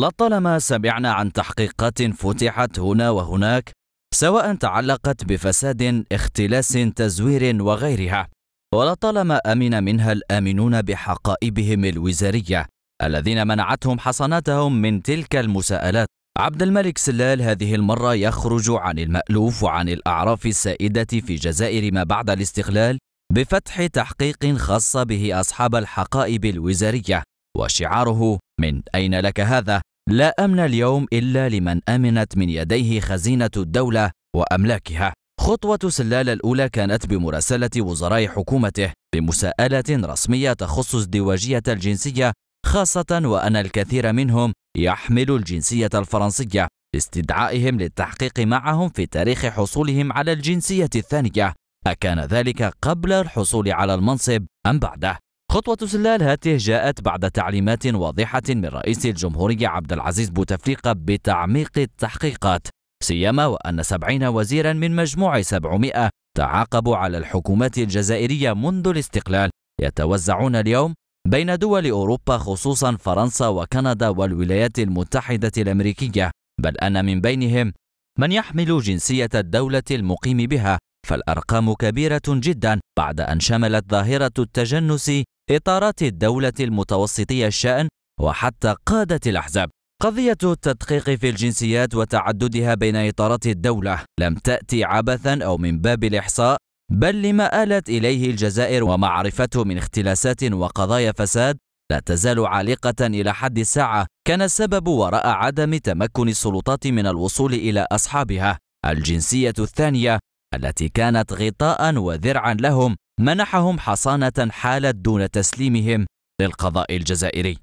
لطالما سمعنا عن تحقيقات فتحت هنا وهناك سواء تعلقت بفساد اختلاس تزوير وغيرها ولطالما امن منها الامنون بحقائبهم الوزاريه الذين منعتهم حصناتهم من تلك المساءلات عبد الملك سلال هذه المرة يخرج عن المألوف وعن الأعراف السائدة في جزائر ما بعد الاستقلال بفتح تحقيق خاص به أصحاب الحقائب الوزارية وشعاره من أين لك هذا لا أمن اليوم إلا لمن أمنت من يديه خزينة الدولة وأملاكها خطوة سلالة الأولى كانت بمراسلة وزراء حكومته بمساءلة رسمية تخص ازدواجية الجنسية خاصة وأن الكثير منهم يحمل الجنسية الفرنسية لاستدعائهم للتحقيق معهم في تاريخ حصولهم على الجنسية الثانية أكان ذلك قبل الحصول على المنصب أم بعده؟ خطوة سلال هاته جاءت بعد تعليمات واضحة من رئيس الجمهورية عبد العزيز بوتفليقة بتعميق التحقيقات سيما وأن سبعين وزيرا من مجموع سبعمائة تعاقبوا على الحكومات الجزائرية منذ الاستقلال يتوزعون اليوم بين دول أوروبا خصوصا فرنسا وكندا والولايات المتحدة الأمريكية بل أن من بينهم من يحمل جنسية الدولة المقيم بها فالأرقام كبيرة جدا بعد أن شملت ظاهرة التجنس إطارات الدولة المتوسطية الشأن وحتى قادة الأحزاب قضية التدقيق في الجنسيات وتعددها بين إطارات الدولة لم تأتي عبثا أو من باب الإحصاء بل لما آلت إليه الجزائر ومعرفته من اختلاسات وقضايا فساد لا تزال عالقة إلى حد الساعة كان السبب وراء عدم تمكن السلطات من الوصول إلى أصحابها الجنسية الثانية التي كانت غطاء وذرعا لهم منحهم حصانة حالت دون تسليمهم للقضاء الجزائري